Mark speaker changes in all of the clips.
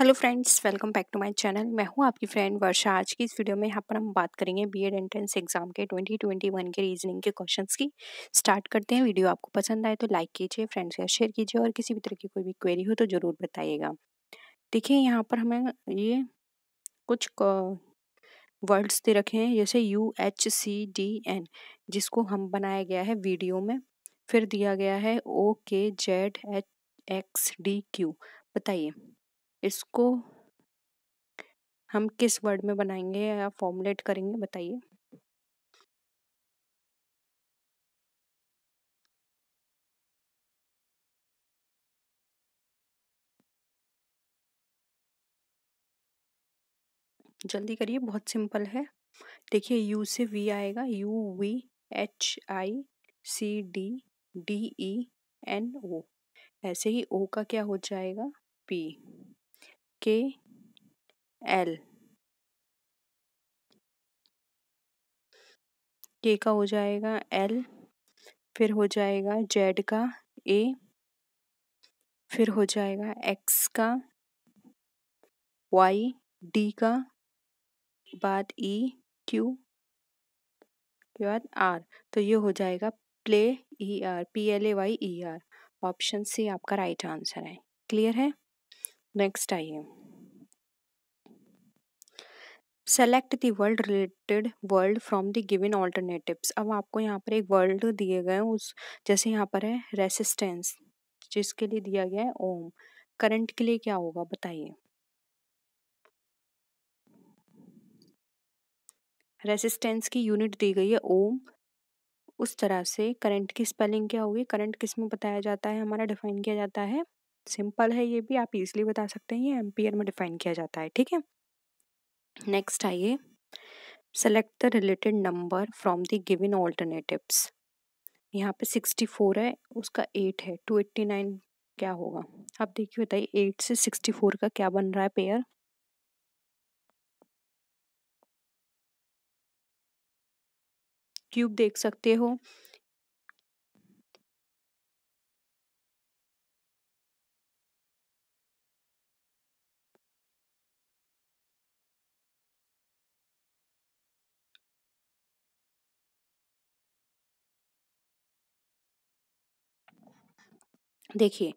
Speaker 1: hello friends welcome back to my channel मैं हूं आपकी फ्रेंड वर्षा आज की इस वीडियो में यहाँ पर हम बात करेंगे बीएड एंट्रेंस एग्जाम के 2021 के रीजनिंग के क्वेश्चंस की स्टार्ट करते हैं वीडियो आपको पसंद आए तो लाइक कीजिए फ्रेंड्स के शेयर कीजिए और किसी भी तरह की कोई भी क्वेरी हो तो ज़रूर बताइएगा देखिए यहाँ पर हमें ये कुछ वर्ड्स दे रखे हैं जैसे U H C D N जिसको हम बनाया गया है वीडियो में फिर दिया गया है O K Z H X D Q बताइए
Speaker 2: इसको हम किस वर्ड में बनाएंगे या फॉर्मुलेट करेंगे बताइए जल्दी करिए बहुत सिंपल है
Speaker 1: देखिए यू से वी आएगा U V H I C D D E N O ऐसे ही ओ का क्या हो जाएगा पी
Speaker 2: के एल के का हो जाएगा एल फिर हो जाएगा
Speaker 1: जेड का ए फिर हो जाएगा एक्स का
Speaker 2: वाई डी का बाद ई क्यू के बाद आर तो ये हो जाएगा play E R
Speaker 1: P L A Y E R option C आपका राइट आंसर है क्लियर है नेक्स्ट आइए select the word related word from the given alternatives अब आपको यहाँ पर एक वर्ल्ड दिए गए हैं उस जैसे यहाँ पर है रेसिस्टेंस जिसके लिए दिया गया है ओम करंट के लिए क्या होगा बताइए रेसिस्टेंस की यूनिट दी गई है ओम उस तरह से करंट की स्पेलिंग क्या होगी करंट किस में बताया जाता है हमारा डिफाइन किया जाता है सिंपल है ये भी आप इजीली बता सकते हैं ये एम्पियर में डिफाइन किया जाता है ठीक है नेक्स्ट आइए select the related number from the given alternatives यहाँ पे सिक्सटी फोर है उसका एट है टू एट्टी नाइन क्या होगा आप देखिए बताइए एट से सिक्सटी फोर
Speaker 2: का क्या बन रहा है पेयर क्यूब देख सकते हो देखिए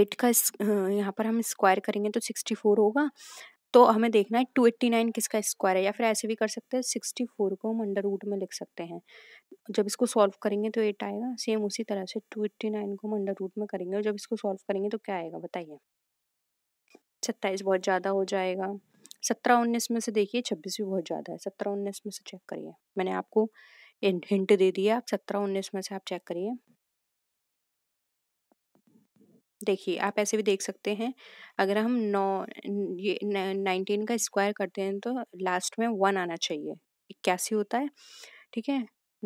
Speaker 2: एट का यहाँ पर हम स्क्वायर करेंगे तो
Speaker 1: सिक्सटी फोर होगा तो हमें देखना है टू एट्टी नाइन किसका स्क्वायर है या फिर ऐसे भी कर सकते हैं सिक्सटी फोर को हम अंडर रूट में लिख सकते हैं जब इसको सॉल्व करेंगे तो एट आएगा सेम उसी तरह से टू एट्टी नाइन को हम अंडर रूट में करेंगे और जब इसको सॉल्व करेंगे तो क्या आएगा बताइए सत्ताईस बहुत ज़्यादा हो जाएगा सत्रह उन्नीस में से देखिए छब्बीस भी बहुत ज़्यादा है सत्रह उन्नीस में से चेक करिए मैंने आपको हिंट दे दिया आप सत्रह उन्नीस में से आप चेक करिए देखिए आप ऐसे भी देख सकते हैं अगर हम नौ ये नाइनटीन का स्क्वायर करते हैं तो लास्ट में वन आना चाहिए इक्यासी होता है ठीक है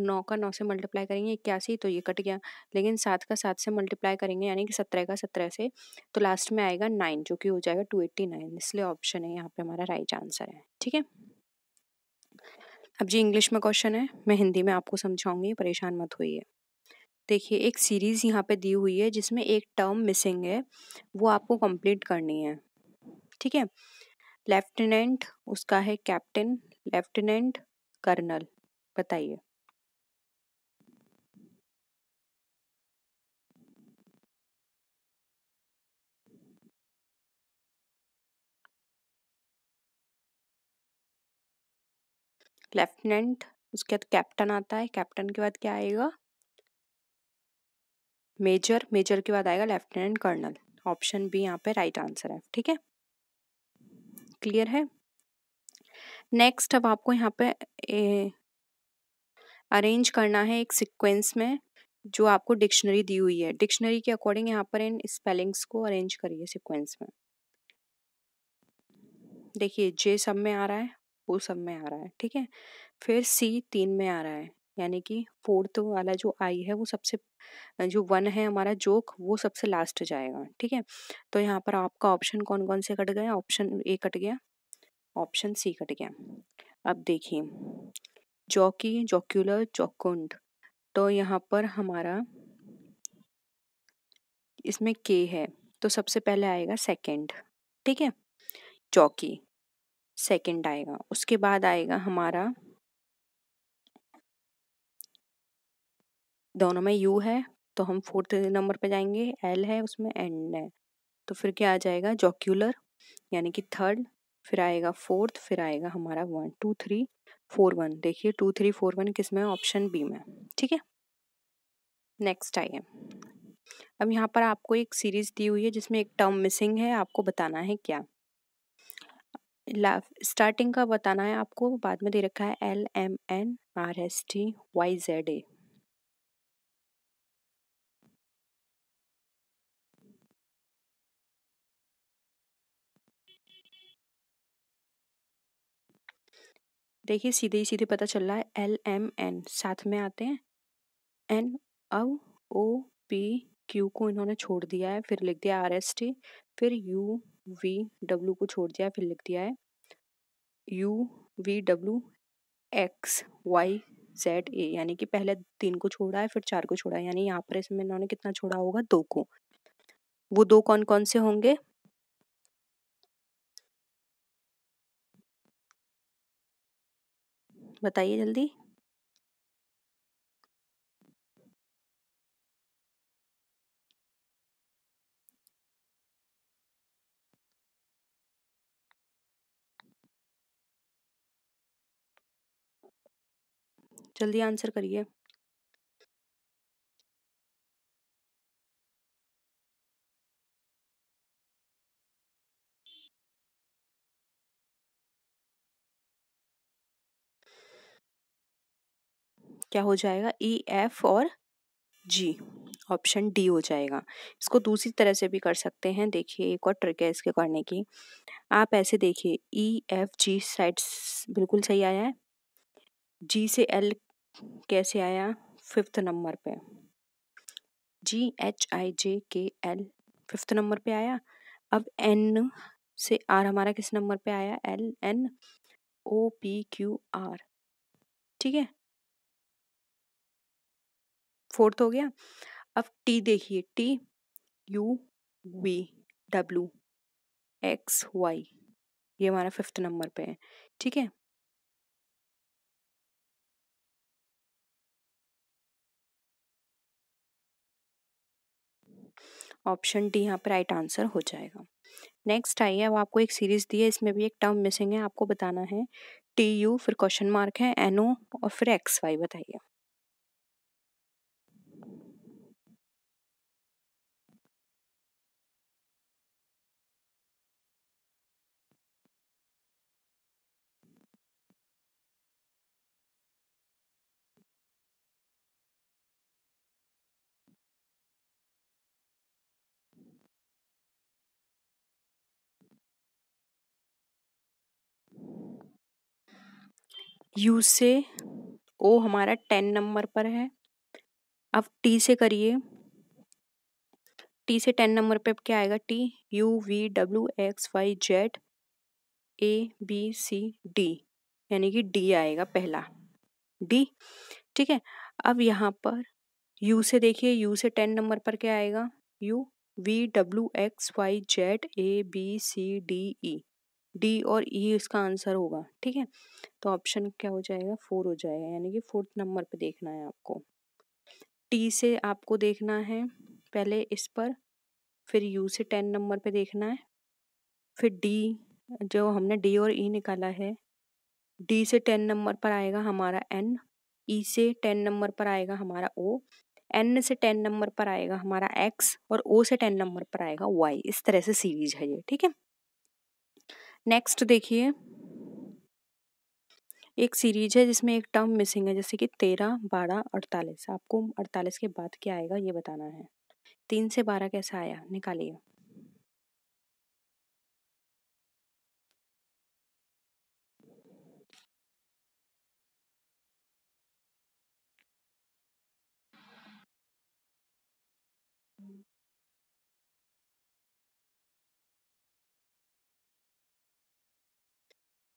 Speaker 1: नौ का नौ से मल्टीप्लाई करेंगे इक्यासी तो ये कट गया लेकिन सात का सात से मल्टीप्लाई करेंगे यानी कि सत्रह का सत्रह से तो लास्ट में आएगा नाइन जो कि हो जाएगा टू एट्टी नाइन इसलिए ऑप्शन है यहाँ पे हमारा राइट आंसर है ठीक है अब जी इंग्लिश में क्वेश्चन है मैं हिंदी में आपको समझाऊंगी परेशान मत होइए देखिए एक सीरीज़ यहाँ पे दी हुई है जिसमें एक टर्म मिसिंग है वो आपको कंप्लीट करनी है ठीक है लेफ्टिनेंट उसका है कैप्टन लेफ्टिनेंट
Speaker 2: कर्नल बताइए लेफ्टिनेंट उसके बाद कैप्टन आता है कैप्टन के बाद क्या आएगा
Speaker 1: मेजर मेजर के बाद आएगा लेफ्टिनेंट कर्नल ऑप्शन बी यहाँ पे राइट आंसर है ठीक है क्लियर है नेक्स्ट अब आपको यहाँ पे अरेंज करना है एक सीक्वेंस में जो आपको डिक्शनरी दी हुई है डिक्शनरी के अकॉर्डिंग यहाँ पर इन स्पेलिंग्स को अरेंज करिए सीक्वेंस में देखिए जे सब में आ रहा है वो सब में आ रहा है ठीक है फिर सी तीन में आ रहा है यानी कि फोर्थ वाला जो आई है वो सबसे जो वन है हमारा जोक वो सबसे लास्ट जाएगा ठीक है तो यहाँ पर आपका ऑप्शन कौन कौन से कट गया ऑप्शन ए कट गया ऑप्शन सी कट गया अब देखिए जॉकी जॉक्यूलर जॉकुंड तो यहाँ पर हमारा इसमें के है तो सबसे पहले आएगा सेकंड ठीक है चौकी सेकंड आएगा उसके बाद आएगा हमारा दोनों में यू है तो हम फोर्थ नंबर पे जाएंगे एल है उसमें एंड है तो फिर क्या आ जाएगा जॉक्यूलर यानी कि थर्ड फिर आएगा फोर्थ फिर आएगा हमारा one two three four one देखिए टू थ्री फोर वन किस में ऑप्शन बी में ठीक है नेक्स्ट आइए अब यहाँ पर आपको एक सीरीज दी हुई है जिसमें एक टर्म मिसिंग है आपको बताना है क्या स्टार्टिंग का बताना है आपको बाद में दे रखा है L
Speaker 2: M N R S T Y Z A देखिए सीधे ही सीधे
Speaker 1: पता चल रहा है एल एम एन साथ में आते हैं एन अब ओ पी क्यू को इन्होंने छोड़ दिया है फिर लिख दिया आर एस टी फिर यू वी डब्ल्यू को छोड़ दिया फिर लिख दिया है U V W X Y Z A यानी कि पहले तीन को छोड़ा है फिर चार को छोड़ा है यानी यहाँ पर इसमें इन्होंने
Speaker 2: कितना छोड़ा होगा दो को वो दो कौन कौन से होंगे बताइए जल्दी जल्दी आंसर करिए क्या हो जाएगा ई e, एफ और जी
Speaker 1: ऑप्शन डी हो जाएगा इसको दूसरी तरह से भी कर सकते हैं देखिए एक और ट्रिक है इसके करने की आप ऐसे देखिए ई एफ जी साइड्स बिल्कुल सही आया है जी से एल कैसे आया फिफ्थ नंबर पे जी एच आई जे के एल फिफ्थ नंबर पे आया अब एन से आर हमारा किस नंबर पे आया L N O P Q R
Speaker 2: ठीक है फोर्थ हो गया अब टी देखिए T U V W X Y ये हमारा फिफ्थ नंबर पे है ठीक है ऑप्शन डी यहाँ पर राइट आंसर हो जाएगा नेक्स्ट आइए अब
Speaker 1: आपको एक सीरीज दी है इसमें भी एक टर्म मिसिंग है आपको बताना है टी यू फिर क्वेश्चन मार्क है एनओ
Speaker 2: और फिर एक्स वाई बताइए यू से
Speaker 1: ओ हमारा टेन नंबर पर है अब टी से करिए टी से टेन नंबर पे क्या आएगा T U V W X Y Z A B C D यानी कि डी आएगा पहला डी ठीक है अब यहाँ पर यू से देखिए यू से टेन नंबर पर क्या आएगा U V W X Y Z A B C D E D और ई e इसका आंसर होगा ठीक है तो ऑप्शन क्या हो जाएगा फोर हो जाएगा यानी कि फोर्थ नंबर पे देखना है आपको टी से आपको देखना है पहले इस पर फिर यू से टेन नंबर पे देखना है फिर डी जो हमने डी और ई e निकाला है डी से टेन नंबर पर आएगा हमारा एन ई e से टेन नंबर पर आएगा हमारा ओ एन से टेन नंबर पर आएगा हमारा एक्स और ओ से टेन नंबर पर आएगा वाई इस तरह से सीरीज है ये ठीक है नेक्स्ट देखिए एक सीरीज है जिसमें एक टर्म मिसिंग है जैसे कि तेरह बारह अड़तालीस आपको अड़तालीस के बाद क्या आएगा ये बताना है
Speaker 2: तीन से बारह कैसा आया निकालिए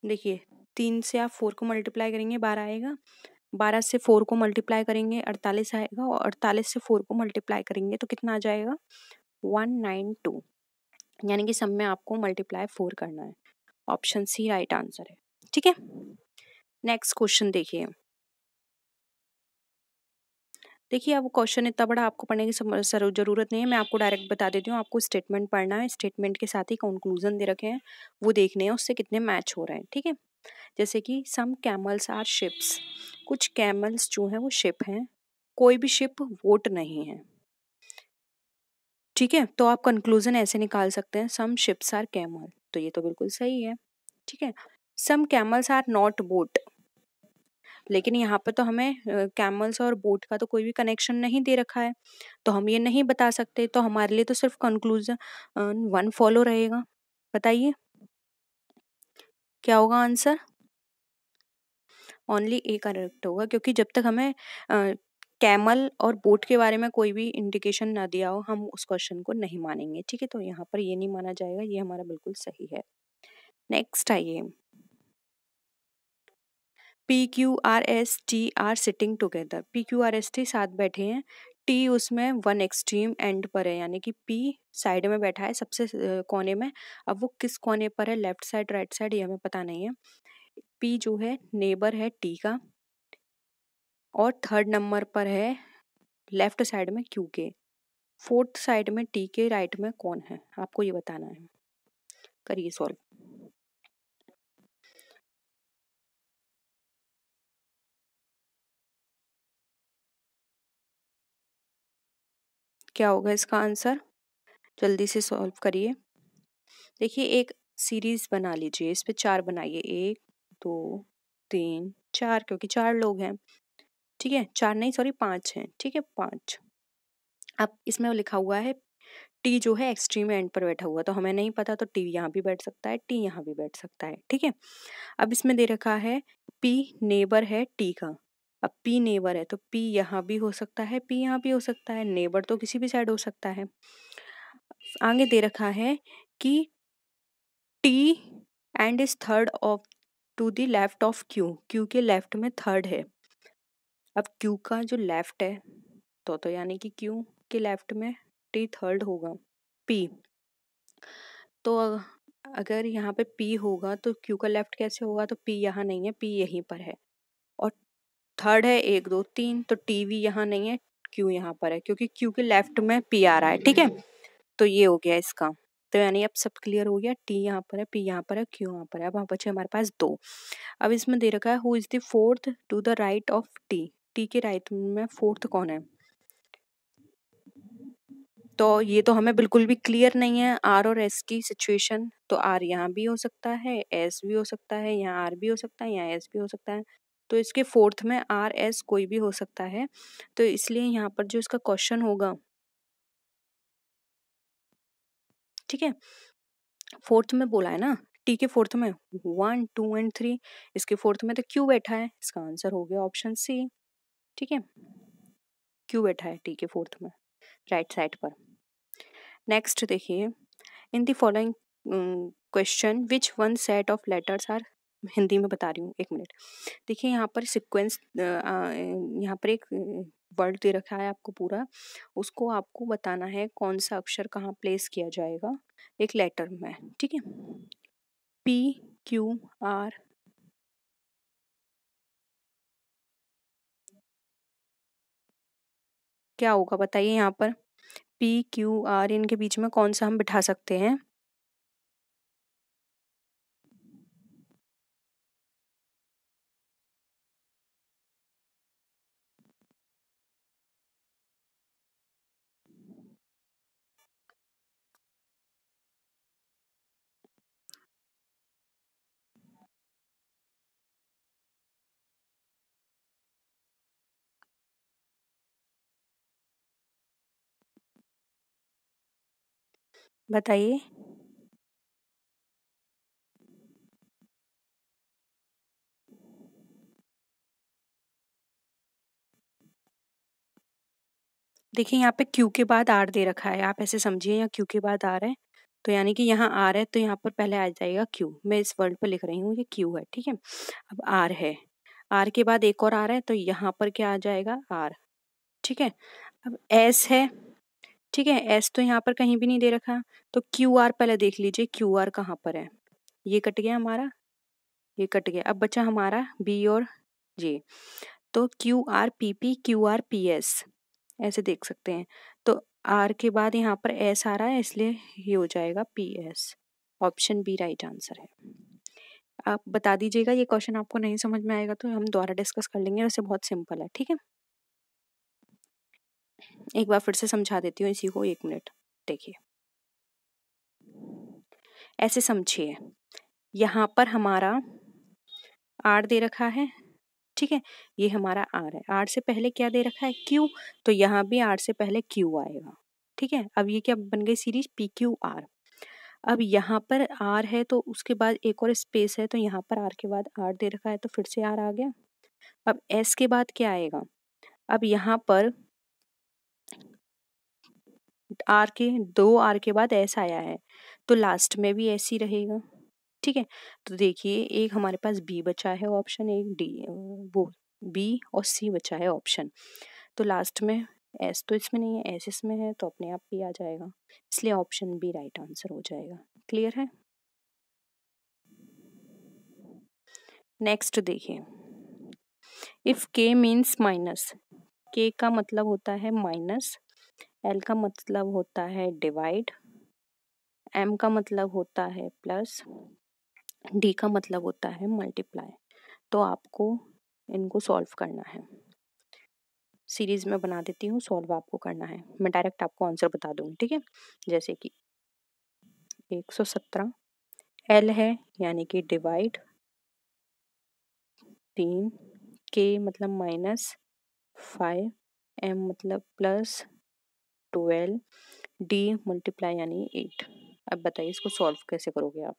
Speaker 2: देखिए तीन से आप फोर को मल्टीप्लाई करेंगे बारह
Speaker 1: आएगा बारह से फोर को मल्टीप्लाई करेंगे अड़तालीस आएगा और अड़तालीस से फोर को मल्टीप्लाई करेंगे तो कितना आ जाएगा वन नाइन टू यानी कि सब में आपको मल्टीप्लाई फोर करना है ऑप्शन सी राइट आंसर है ठीक है नेक्स्ट क्वेश्चन देखिए देखिए अब क्वेश्चन इतना बड़ा आपको पढ़ने की जरूरत नहीं है मैं आपको डायरेक्ट बता देती हूँ आपको स्टेटमेंट पढ़ना है स्टेटमेंट के साथ ही कंक्लूजन दे रखे हैं वो देखने हैं उससे कितने मैच हो रहे हैं ठीक है जैसे कि सम कैमल्स आर शिप्स कुछ कैमल्स जो हैं वो शिप हैं कोई भी शिप वोट नहीं है ठीक है तो आप कंक्लूजन ऐसे निकाल सकते हैं सम शिप्स आर कैमल तो ये तो बिल्कुल सही है ठीक है some camels are not boat लेकिन यहाँ पर तो हमें कैमल्स और बोट का तो कोई भी कनेक्शन नहीं दे रखा है तो हम ये नहीं बता सकते तो हमारे लिए तो सिर्फ कंक्लूजन वन फॉलो रहेगा बताइए क्या होगा आंसर ओनली ए करेक्ट होगा क्योंकि जब तक हमें कैमल और बोट के बारे में कोई भी इंडिकेशन ना दिया हो हम उस क्वेश्चन को नहीं मानेंगे ठीक है तो यहाँ पर ये नहीं माना जाएगा ये हमारा बिल्कुल सही है नेक्स्ट आइए P Q R S T are sitting together P Q R S T साथ बैठे हैं टी उसमें वन एक्सट्रीम एंड पर है यानी कि पी साइड में बैठा है सबसे कोने में अब वो किस कोने पर है लेफ्ट साइड राइट साइड ये हमें पता नहीं है पी जो है नेबर है टी का और थर्ड नंबर पर है लेफ्ट साइड में क्यू के फोर्थ साइड में टी के राइट में कौन है आपको ये बताना है करिए
Speaker 2: सॉल्व क्या होगा इसका आंसर जल्दी से सॉल्व करिए देखिए एक
Speaker 1: सीरीज़ बना लीजिए इस पर चार बनाइए एक दो तीन चार क्योंकि चार लोग हैं ठीक है चार नहीं सॉरी पाँच हैं ठीक है पाँच अब इसमें लिखा हुआ है टी जो है एक्सट्रीम एंड पर बैठा हुआ तो हमें नहीं पता तो टी यहाँ भी बैठ सकता है टी यहाँ भी बैठ सकता है ठीक है अब इसमें दे रखा है पी नेबर है टी का अब पी नेबर है तो पी यहाँ भी हो सकता है पी यहाँ भी हो सकता है नेबर तो किसी भी साइड हो सकता है आगे दे रखा है कि T and is third of to the left of Q Q के लेफ्ट में थर्ड है अब क्यू का जो लेफ्ट है तो तो यानी कि क्यू के लेफ्ट में टी थर्ड होगा पी तो अगर यहाँ पे पी होगा तो क्यू का लेफ्ट कैसे होगा तो पी यहाँ नहीं है पी यहीं पर है और थर्ड है एक दो तीन तो टी वी यहाँ नहीं है क्यू यहाँ पर है क्योंकि क्यू के लेफ्ट में पी आ रहा है ठीक है तो ये हो गया इसका तो यानी अब सब क्लियर हो गया टी यहाँ पर है पी यहाँ पर है क्यू यहाँ पर है अब वहाँ बचे हमारे पास दो अब इसमें दे रखा है who is the fourth to the right of T T के राइट में फोर्थ कौन है तो ये तो हमें बिल्कुल भी क्लियर नहीं है आर और एस की सिचुएशन तो आर यहाँ भी हो सकता है एस भी हो सकता है यहाँ आर भी हो सकता है यहाँ एस भी हो सकता है तो इसके फोर्थ में आर एस कोई भी हो सकता है तो इसलिए यहाँ पर जो इसका क्वेश्चन होगा ठीक है फोर्थ में बोला है ना टी के फोर्थ में वन टू एंड थ्री इसके फोर्थ में तो क्यू बैठा है इसका आंसर हो गया ऑप्शन सी ठीक है क्यू बैठा है टी के फोर्थ में राइट साइड पर नेक्स्ट देखिए in the following question which one set of letters are Hindi में बता रही हूँ एक मिनट देखिए यहाँ पर सिक्वेंस यहाँ पर एक वर्ड दे रखा है आपको पूरा उसको आपको बताना है कौन सा अक्षर कहाँ प्लेस किया जाएगा एक लेटर में ठीक है
Speaker 2: पी क्यू आर क्या होगा बताइए यहाँ पर पी क्यू आर इनके बीच में कौन सा हम बिठा सकते हैं बताइए देखिए यहाँ पे क्यू के
Speaker 1: बाद आर दे रखा है आप ऐसे समझिए यहाँ क्यू के बाद आर है तो यानी कि यहाँ आर है तो यहाँ पर पहले आ जाएगा क्यू मैं इस वर्ड पर लिख रही हूँ ये क्यू है ठीक है अब आर है आर के बाद एक और आर है तो यहाँ पर क्या आ जाएगा आर ठीक है अब एस है ठीक है एस तो यहाँ पर कहीं भी नहीं दे रखा तो क्यू आर पहले देख लीजिए क्यू आर कहाँ पर है ये कट गया हमारा ये कट गया अब बचा हमारा बी और जे तो Q R P P Q R P S ऐसे देख सकते हैं तो आर के बाद यहाँ पर एस आ रहा है इसलिए ये हो जाएगा P S option B right answer है आप बता दीजिएगा ये क्वेश्चन आपको नहीं समझ में आएगा तो हम दोबारा डिस्कस कर लेंगे वैसे बहुत सिंपल है ठीक है एक बार फिर से समझा देती हूँ इसी को एक मिनट देखिए ऐसे समझिए यहाँ पर हमारा आर दे रखा है ठीक है ये हमारा आर है आर से पहले क्या दे रखा है क्यू तो यहाँ भी आर से पहले क्यू आएगा ठीक है अब ये क्या बन गई सीरीज पी क्यू आर अब यहाँ पर आर है तो उसके बाद एक और स्पेस है तो यहाँ पर आर के बाद आर दे रखा है तो फिर से आर आ गया अब एस के बाद क्या आएगा अब यहाँ पर आर के दो आर के बाद एस आया है तो लास्ट में भी ऐसी रहेगा ठीक है तो देखिए एक हमारे पास बी बचा है ऑप्शन एक डी वो बी और सी बचा है ऑप्शन तो लास्ट में एस तो इसमें नहीं है एस इसमें है तो अपने आप भी आ जाएगा इसलिए ऑप्शन बी राइट आंसर हो जाएगा क्लियर है नेक्स्ट देखिए इफ के मीन्स माइनस के का मतलब होता है माइनस एल का मतलब होता है डिवाइड एम का मतलब होता है प्लस डी का मतलब होता है मल्टीप्लाई तो आपको इनको सॉल्व करना है सीरीज़ में बना देती हूँ सॉल्व आपको करना है मैं डायरेक्ट आपको आंसर बता दूंगी ठीक है जैसे कि 117 एल है यानी कि डिवाइड तीन के मतलब माइनस फाइव एम मतलब प्लस ट्वेल्व डी मल्टीप्लाई यानी एट अब बताइए इसको सॉल्व कैसे करोगे आप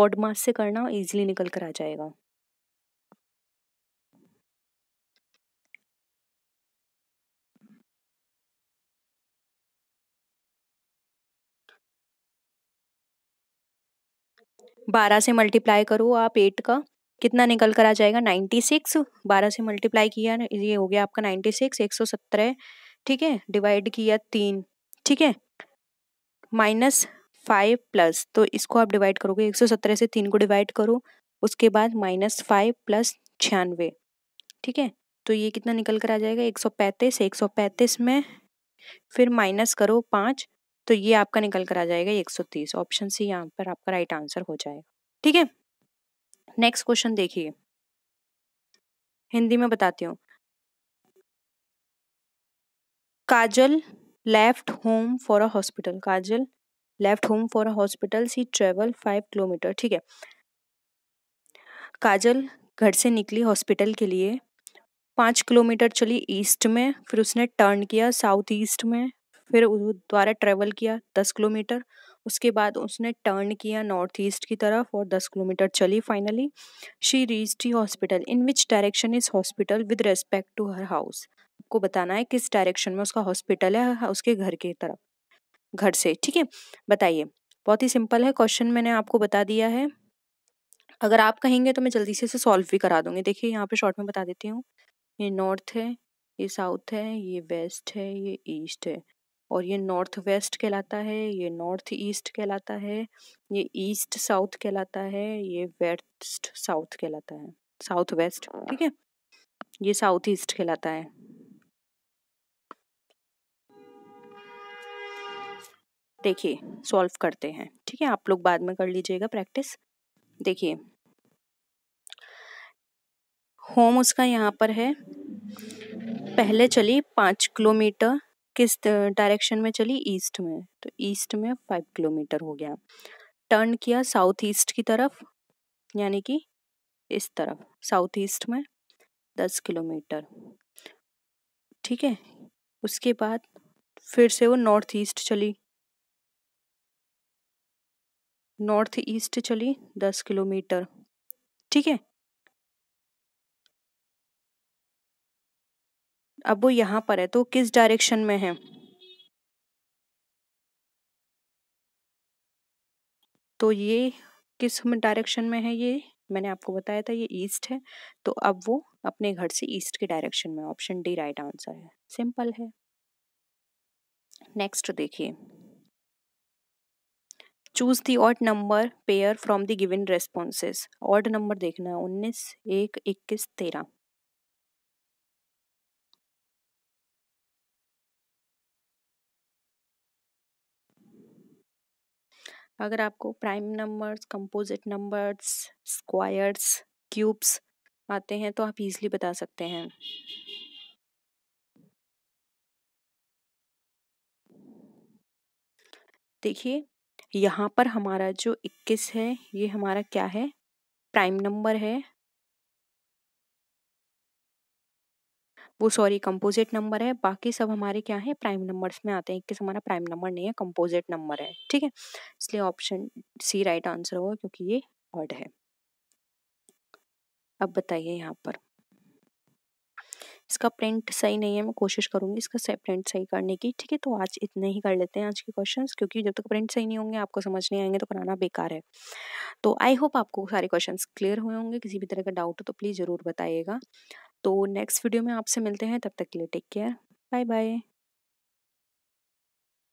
Speaker 2: बॉड मास से करना इजीली निकल कर आ जाएगा बारह से मल्टीप्लाई करो आप एट का कितना निकल कर आ जाएगा नाइन्टी सिक्स
Speaker 1: बारह से मल्टीप्लाई किया ये हो गया आपका नाइन्टी सिक्स एक सौ सत्रह ठीक है डिवाइड किया तीन ठीक है माइनस फाइव प्लस तो इसको आप डिवाइड करोगे एक सौ सत्रह से तीन को डिवाइड करो उसके बाद माइनस फाइव प्लस छियानवे ठीक है तो ये कितना निकल कर आ जाएगा एक सौ पैंतीस एक सौ पैंतीस में फिर माइनस करो पाँच तो ये आपका निकल कर आ जाएगा एक सौ तीस ऑप्शन सी यहाँ पर आपका राइट आंसर
Speaker 2: हो जाएगा ठीक है नेक्स्ट क्वेश्चन देखिए हिंदी में बताती हूँ Kajal
Speaker 1: left home for a hospital Kajal left home for a hospital she travel five kilometer ठीक है काजल घर से निकली हॉस्पिटल के लिए पाँच किलोमीटर चली ईस्ट में फिर उसने टर्न किया साउथ ईस्ट में फिर द्वारा ट्रेवल किया दस किलोमीटर उसके बाद उसने टर्न किया नॉर्थ ईस्ट की तरफ और दस किलोमीटर चली finally she reach the hospital in which direction is hospital with respect to her house आपको बताना है किस डायरेक्शन में उसका हॉस्पिटल है हाँ, उसके घर की तरफ घर से ठीक है बताइए बहुत ही सिंपल है क्वेश्चन मैंने आपको बता दिया है अगर आप कहेंगे तो मैं जल्दी से इसे सॉल्व भी करा दूंगी देखिए यहाँ पे शॉर्ट में बता देती हूँ ये नॉर्थ है ये साउथ है ये वेस्ट है ये ईस्ट है और ये नॉर्थ वेस्ट कहलाता है ये नॉर्थ ईस्ट कहलाता है ये ईस्ट साउथ कहलाता है ये वेस्ट साउथ कहलाता है साउथ वेस्ट ठीक है ये साउथ ईस्ट कहलाता है देखिए सॉल्व करते हैं ठीक है आप लोग बाद में कर लीजिएगा प्रैक्टिस देखिए होम उसका यहाँ पर है पहले चली पाँच किलोमीटर किस डायरेक्शन में चली ईस्ट में तो ईस्ट में फाइव किलोमीटर हो गया टर्न किया साउथ ईस्ट की तरफ यानी कि इस तरफ साउथ ईस्ट में दस किलोमीटर ठीक है उसके बाद फिर
Speaker 2: से वो नॉर्थ ईस्ट चली नॉर्थ ईस्ट चली दस किलोमीटर ठीक है अब वो यहां पर है तो किस डायरेक्शन में है तो ये किस डायरेक्शन में है ये मैंने आपको बताया था ये ईस्ट है तो अब वो अपने
Speaker 1: घर से ईस्ट के डायरेक्शन में ऑप्शन डी राइट आंसर है सिंपल है नेक्स्ट देखिए choose the odd number pair
Speaker 2: from the given responses odd number देखना है उन्नीस एक इक्कीस तेरह अगर आपको prime numbers
Speaker 1: composite numbers squares cubes आते हैं तो आप इजीली बता
Speaker 2: सकते हैं देखिए यहाँ पर हमारा जो 21 है
Speaker 1: ये हमारा क्या है प्राइम नंबर है वो सॉरी कंपोजिट नंबर है बाकी सब हमारे क्या है प्राइम नंबर्स में आते हैं इक्कीस हमारा प्राइम नंबर नहीं है कंपोजिट नंबर है ठीक है इसलिए ऑप्शन सी राइट आंसर होगा क्योंकि ये ऑड है अब बताइए यहाँ पर इसका प्रिंट सही नहीं है मैं कोशिश करूँगी इसका प्रिंट सही करने की ठीक है तो आज इतने ही कर लेते हैं आज के क्वेश्चंस क्योंकि जब तक प्रिंट सही नहीं होंगे आपको समझ नहीं आएंगे तो कराना बेकार है तो आई होप आपको सारे क्वेश्चंस क्लियर हुए होंगे किसी भी तरह का डाउट हो तो प्लीज़ ज़रूर बताइएगा
Speaker 2: तो नेक्स्ट वीडियो में आपसे मिलते हैं तब तक के लिए टेक केयर बाय बाय